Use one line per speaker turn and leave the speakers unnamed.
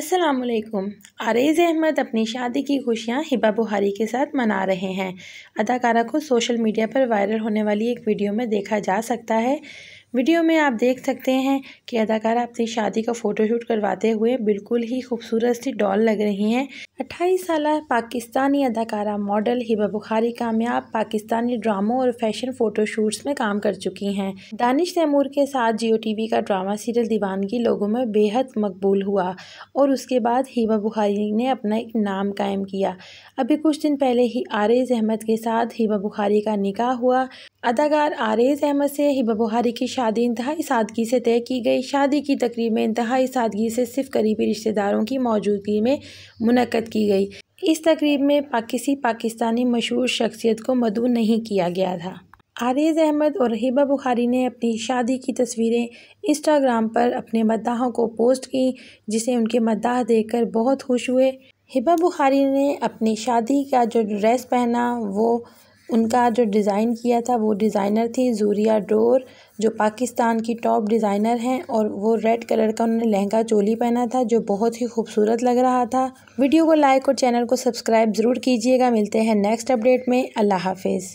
असलकुम आरेज़ अहमद अपनी शादी की खुशियाँ हिबा बुहारी के साथ मना रहे हैं अदाकारा को सोशल मीडिया पर वायरल होने वाली एक वीडियो में देखा जा सकता है वीडियो में आप देख सकते हैं कि अदाकारा अपनी शादी का फ़ोटोशूट करवाते हुए बिल्कुल ही खूबसूरत सी डॉल लग रही हैं अट्ठाईस साल पाकिस्तानी अदाकारा मॉडल हिबा बुखारी कामयाब पाकिस्तानी ड्रामों और फैशन फ़ोटोशूट्स में काम कर चुकी हैं दानिश तैमूर के साथ जियो टीवी का ड्रामा सीरियल दीवानगी लोगों में बेहद मकबूल हुआ और उसके बाद हिबा बुखारी ने अपना एक नाम कायम किया अभी कुछ दिन पहले ही आरेज अहमद के साथ हिबा बुखारी का निकाह हुआ अदाकार आरेज अहमद से हिबा बुखारी की शादी इंतहाई सादगी से तय की गई शादी की तकरीब में इंतहाई सादगी से सिर्फ करीबी रिश्तेदारों की मौजूदगी में मुनद की गई इस तकरीब में पाकिसी पाकिस्तानी मशहूर शख्सियत को मदू नहीं किया गया था आरेज अहमद और हिबा बुखारी ने अपनी शादी की तस्वीरें इंस्टाग्राम पर अपने मद्दाहों को पोस्ट की जिसे उनके मद्दाह देखकर बहुत खुश हुए हिबा बुखारी ने अपनी शादी का जो ड्रेस पहना वो उनका हम्म। जो डिज़ाइन किया था वो डिज़ाइनर थी जूरिया डोर जो पाकिस्तान की टॉप डिज़ाइनर हैं और वो रेड कलर का उन्होंने लहंगा चोली पहना था जो बहुत ही खूबसूरत लग रहा था वीडियो को लाइक और चैनल को सब्सक्राइब ज़रूर कीजिएगा मिलते हैं नेक्स्ट अपडेट में अल्लाह हाफिज़